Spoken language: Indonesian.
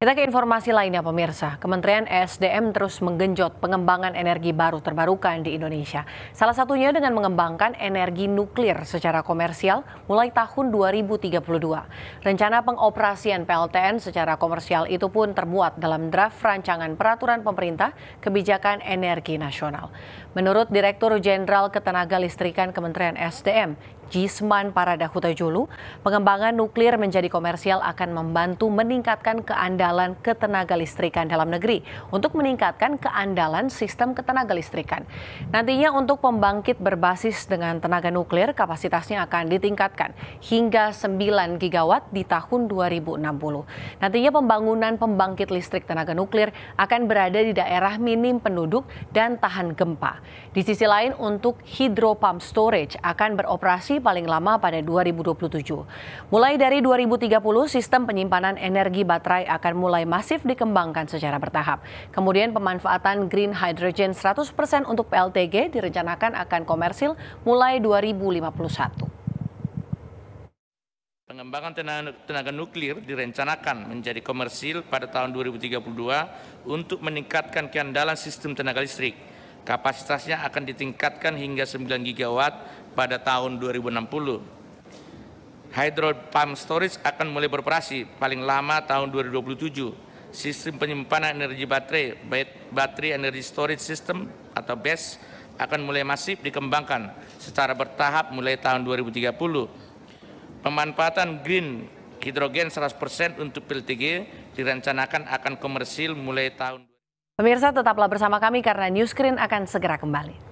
Kita ke informasi lainnya pemirsa. Kementerian ESDM terus menggenjot pengembangan energi baru terbarukan di Indonesia. Salah satunya dengan mengembangkan energi nuklir secara komersial mulai tahun 2032. Rencana pengoperasian PLTN secara komersial itu pun terbuat dalam draft rancangan peraturan pemerintah kebijakan energi nasional. Menurut Direktur Jenderal Ketenaga Listrikan Kementerian SDM, Jisman Parada Julu, pengembangan nuklir menjadi komersial akan membantu meningkatkan keandalan ketenaga listrikan dalam negeri untuk meningkatkan keandalan sistem ketenaga listrikan. Nantinya untuk pembangkit berbasis dengan tenaga nuklir kapasitasnya akan ditingkatkan hingga 9 gigawatt di tahun 2060. Nantinya pembangunan pembangkit listrik tenaga nuklir akan berada di daerah minim penduduk dan tahan gempa. Di sisi lain untuk hidro pump storage akan beroperasi paling lama pada 2027. Mulai dari 2030, sistem penyimpanan energi baterai akan mulai masif dikembangkan secara bertahap. Kemudian pemanfaatan green hydrogen 100% untuk PLTG direncanakan akan komersil mulai 2051. Pengembangan tenaga, tenaga nuklir direncanakan menjadi komersil pada tahun 2032 untuk meningkatkan keandalan sistem tenaga listrik Kapasitasnya akan ditingkatkan hingga 9 gigawatt pada tahun 2060. Hydro pump storage akan mulai beroperasi paling lama tahun 2027. Sistem penyimpanan energi baterai, baterai energy storage system atau BESS akan mulai masif dikembangkan secara bertahap mulai tahun 2030. Pemanfaatan green hidrogen 100% untuk PLTG direncanakan akan komersil mulai tahun Pemirsa tetaplah bersama kami karena Newscreen akan segera kembali.